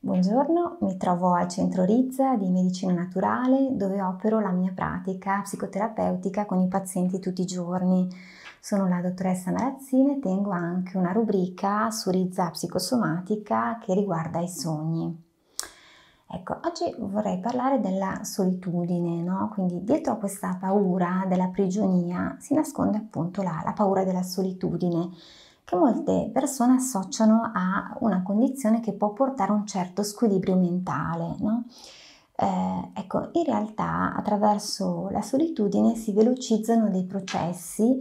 Buongiorno, mi trovo al centro Rizza di medicina naturale dove opero la mia pratica psicoterapeutica con i pazienti tutti i giorni. Sono la dottoressa Marazzini e tengo anche una rubrica su Rizza psicosomatica che riguarda i sogni. Ecco, oggi vorrei parlare della solitudine, no? Quindi dietro a questa paura della prigionia si nasconde appunto la, la paura della solitudine che molte persone associano a una condizione che può portare a un certo squilibrio mentale. No? Eh, ecco, in realtà attraverso la solitudine si velocizzano dei processi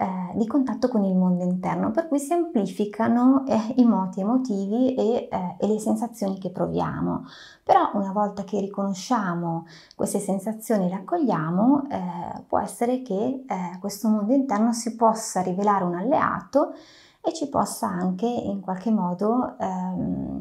eh, di contatto con il mondo interno, per cui si amplificano eh, i moti emotivi e, eh, e, le sensazioni che proviamo. Però una volta che riconosciamo queste sensazioni e le accogliamo, eh, può essere che eh, questo mondo interno si possa rivelare un alleato e ci possa anche in qualche modo ehm,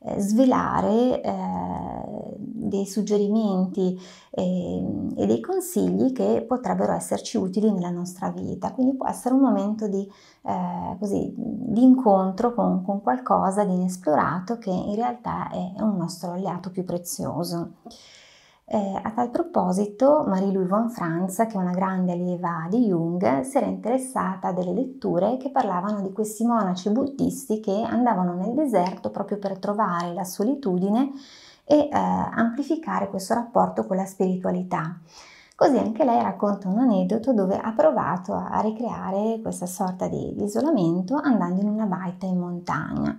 eh, svelare eh, dei suggerimenti eh, e dei consigli che potrebbero esserci utili nella nostra vita. Quindi può essere un momento di, eh, così, di incontro con, con, qualcosa di inesplorato che in realtà è un nostro alleato più prezioso. Eh, a tal proposito, marie louis von Franz, che è una grande allieva di Jung, si era interessata a delle letture che parlavano di questi monaci buddisti che andavano nel deserto proprio per trovare la solitudine e eh, amplificare questo rapporto con la spiritualità. Così anche lei racconta un aneddoto dove ha provato a ricreare questa sorta di, di isolamento andando in una baita in montagna.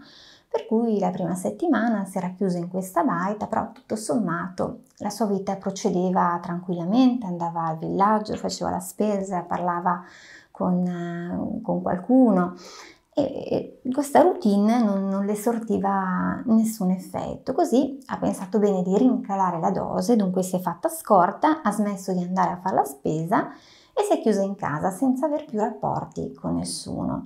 Per cui la prima settimana si era chiusa in questa baita, però tutto sommato la sua vita procedeva tranquillamente, andava al villaggio, faceva la spesa, parlava con, eh, con qualcuno e, e questa routine non, non le sortiva nessun effetto. Così ha pensato bene di rincalare la dose, dunque si è fatta scorta, ha smesso di andare a fare la spesa e si è chiusa in casa senza aver più rapporti con nessuno.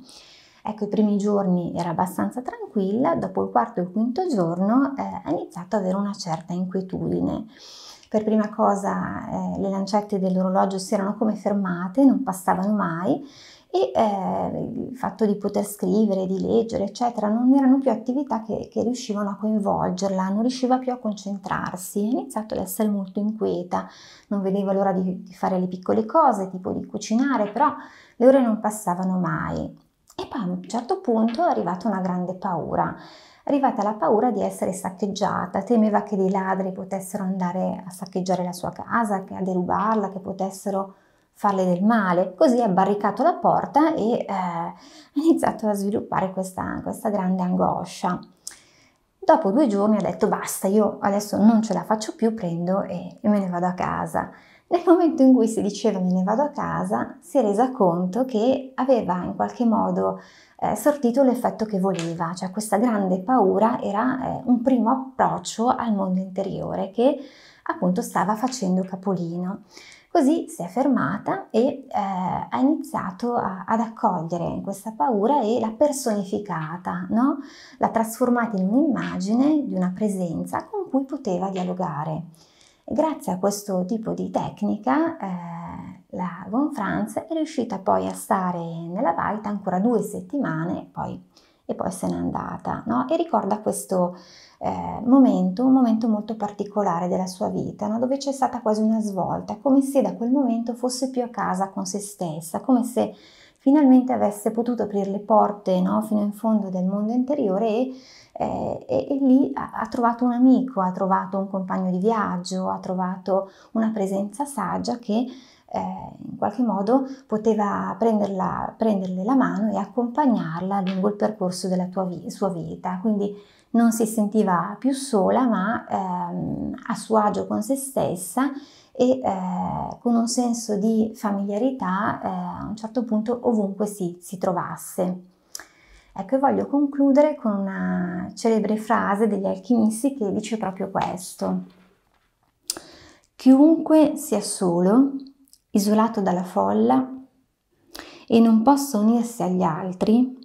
Ecco, i primi giorni era abbastanza tranquilla, dopo il quarto e il quinto giorno eh, ha iniziato ad avere una certa inquietudine. Per prima cosa eh, le lancette dell'orologio si erano come fermate, non passavano mai e eh, il fatto di poter scrivere, di leggere, eccetera, non erano più attività che, che riuscivano a coinvolgerla, non riusciva più a concentrarsi, ha iniziato ad essere molto inquieta, non vedeva l'ora di, di fare le piccole cose, tipo di cucinare, però le ore non passavano mai. E poi a un certo punto è arrivata una grande paura, è arrivata la paura di essere saccheggiata, temeva che dei ladri potessero andare a saccheggiare la sua casa, a derubarla, che potessero farle del male. Così ha barricato la porta e eh, ha iniziato a sviluppare questa, questa grande angoscia. Dopo due giorni ha detto basta, io adesso non ce la faccio più, prendo e me ne vado a casa. Nel momento in cui si diceva me ne vado a casa, si è resa conto che aveva in qualche modo eh, sortito l'effetto che voleva, cioè questa grande paura era eh, un primo approccio al mondo interiore che appunto stava facendo capolino. Così si è fermata e eh, ha iniziato a, ad accogliere questa paura e l'ha personificata, no? l'ha trasformata in un'immagine di una presenza con cui poteva dialogare. Grazie a questo tipo di tecnica eh, la Franz è riuscita poi a stare nella baita ancora due settimane poi, e poi se n'è andata no? e ricorda questo eh, momento, un momento molto particolare della sua vita no? dove c'è stata quasi una svolta, come se da quel momento fosse più a casa con se stessa, come se finalmente avesse potuto aprire le porte no? fino in fondo del mondo interiore e eh, e, e, lì ha, ha trovato un amico, ha trovato un compagno di viaggio, ha trovato una presenza saggia che eh, in qualche modo poteva prenderla, prenderle la mano e accompagnarla lungo il percorso della vi sua vita. Quindi non si sentiva più sola, ma ehm, a suo agio con se stessa e eh, con un senso di familiarità eh, a un certo punto ovunque si, si trovasse. Ecco, e voglio concludere con una celebre frase degli alchimisti che dice proprio questo. Chiunque sia solo, isolato dalla folla e non possa unirsi agli altri,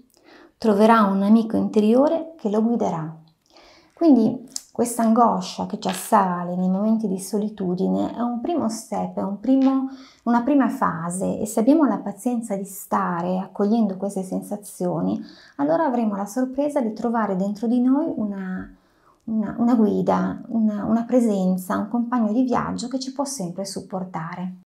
troverà un amico interiore che lo guiderà. Quindi questa angoscia che ci assale nei momenti di solitudine è un primo step, è un primo, una prima fase e se abbiamo la pazienza di stare accogliendo queste sensazioni, allora avremo la sorpresa di trovare dentro di noi una, una, una guida, una, una presenza, un compagno di viaggio che ci può sempre supportare.